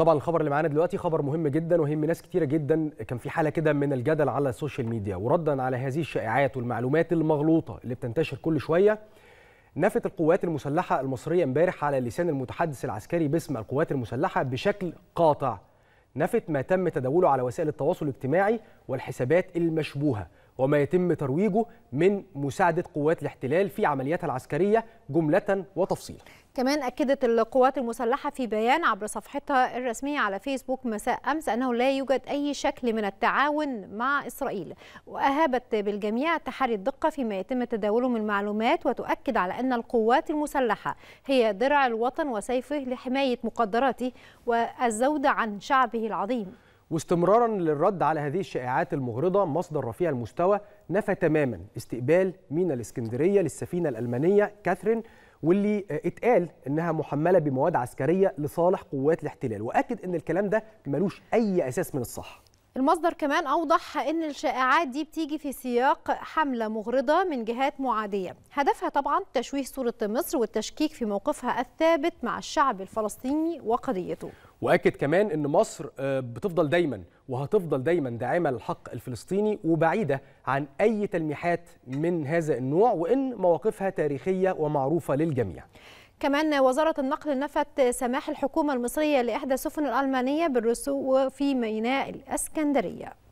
طبعا الخبر اللي معانا دلوقتي خبر مهم جدا وهم ناس كتيره جدا كان في حاله كده من الجدل على السوشيال ميديا وردا على هذه الشائعات والمعلومات المغلوطه اللي بتنتشر كل شويه نفت القوات المسلحه المصريه امبارح على لسان المتحدث العسكري باسم القوات المسلحه بشكل قاطع نفت ما تم تداوله على وسائل التواصل الاجتماعي والحسابات المشبوهه وما يتم ترويجه من مساعدة قوات الاحتلال في عملياتها العسكرية جملة وتفصيلا كمان أكدت القوات المسلحة في بيان عبر صفحتها الرسمية على فيسبوك مساء أمس أنه لا يوجد أي شكل من التعاون مع إسرائيل وأهابت بالجميع تحري الدقة فيما يتم تداوله من معلومات وتؤكد على أن القوات المسلحة هي درع الوطن وسيفه لحماية مقدراته والزود عن شعبه العظيم واستمرارا للرد على هذه الشائعات المغرضة مصدر رفيع المستوى نفى تماما استقبال مينا الإسكندرية للسفينة الألمانية كاثرين واللي اتقال انها محمله بمواد عسكريه لصالح قوات الاحتلال واكد ان الكلام ده ملوش اي اساس من الصح المصدر كمان أوضح أن الشائعات دي بتيجي في سياق حملة مغرضة من جهات معادية هدفها طبعا تشويه صورة مصر والتشكيك في موقفها الثابت مع الشعب الفلسطيني وقضيته واكد كمان ان مصر آه، بتفضل دايما وهتفضل دايما داعمه للحق الفلسطيني وبعيده عن اي تلميحات من هذا النوع وان مواقفها تاريخيه ومعروفه للجميع كمان وزارة النقل نفت سماح الحكومة المصرية لإحدى السفن الألمانية بالرسو في ميناء الإسكندرية